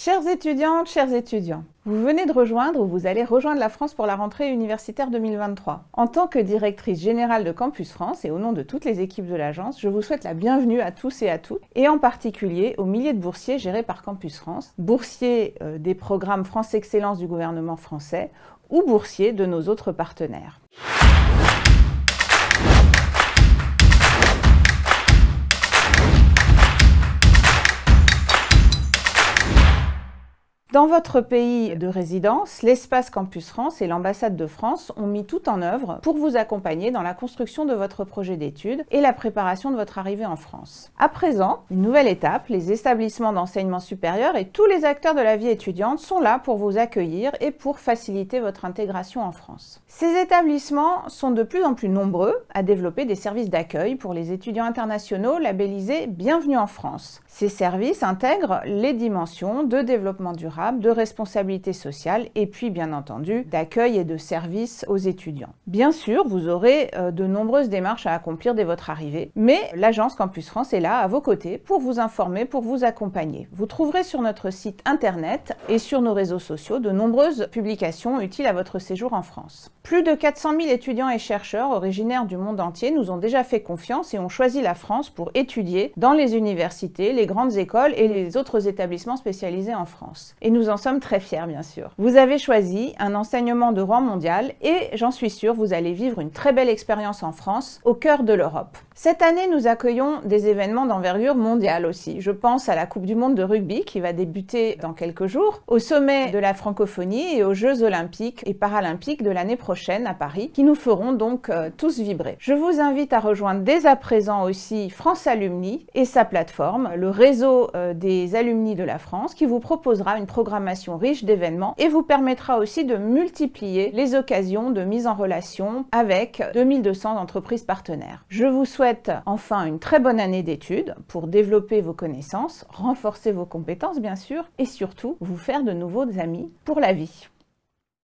Chères étudiantes, chers étudiants, vous venez de rejoindre ou vous allez rejoindre la France pour la rentrée universitaire 2023. En tant que directrice générale de Campus France et au nom de toutes les équipes de l'agence, je vous souhaite la bienvenue à tous et à toutes, et en particulier aux milliers de boursiers gérés par Campus France, boursiers euh, des programmes France Excellence du gouvernement français ou boursiers de nos autres partenaires. Dans votre pays de résidence, l'espace Campus France et l'ambassade de France ont mis tout en œuvre pour vous accompagner dans la construction de votre projet d'études et la préparation de votre arrivée en France. À présent, une nouvelle étape, les établissements d'enseignement supérieur et tous les acteurs de la vie étudiante sont là pour vous accueillir et pour faciliter votre intégration en France. Ces établissements sont de plus en plus nombreux à développer des services d'accueil pour les étudiants internationaux labellisés Bienvenue en France. Ces services intègrent les dimensions de développement durable de responsabilité sociale et puis bien entendu d'accueil et de service aux étudiants. Bien sûr, vous aurez euh, de nombreuses démarches à accomplir dès votre arrivée, mais l'agence Campus France est là à vos côtés pour vous informer, pour vous accompagner. Vous trouverez sur notre site internet et sur nos réseaux sociaux de nombreuses publications utiles à votre séjour en France. Plus de 400 000 étudiants et chercheurs originaires du monde entier nous ont déjà fait confiance et ont choisi la France pour étudier dans les universités, les grandes écoles et les autres établissements spécialisés en France et nous en sommes très fiers bien sûr. Vous avez choisi un enseignement de rang mondial et j'en suis sûre vous allez vivre une très belle expérience en France, au cœur de l'Europe. Cette année, nous accueillons des événements d'envergure mondiale aussi. Je pense à la Coupe du Monde de rugby qui va débuter dans quelques jours, au sommet de la francophonie et aux Jeux olympiques et paralympiques de l'année prochaine à Paris qui nous feront donc euh, tous vibrer. Je vous invite à rejoindre dès à présent aussi France Alumni et sa plateforme, le réseau euh, des alumni de la France qui vous proposera une programmation riche d'événements et vous permettra aussi de multiplier les occasions de mise en relation avec 2200 entreprises partenaires. Je vous souhaite enfin une très bonne année d'études pour développer vos connaissances, renforcer vos compétences bien sûr et surtout vous faire de nouveaux amis pour la vie.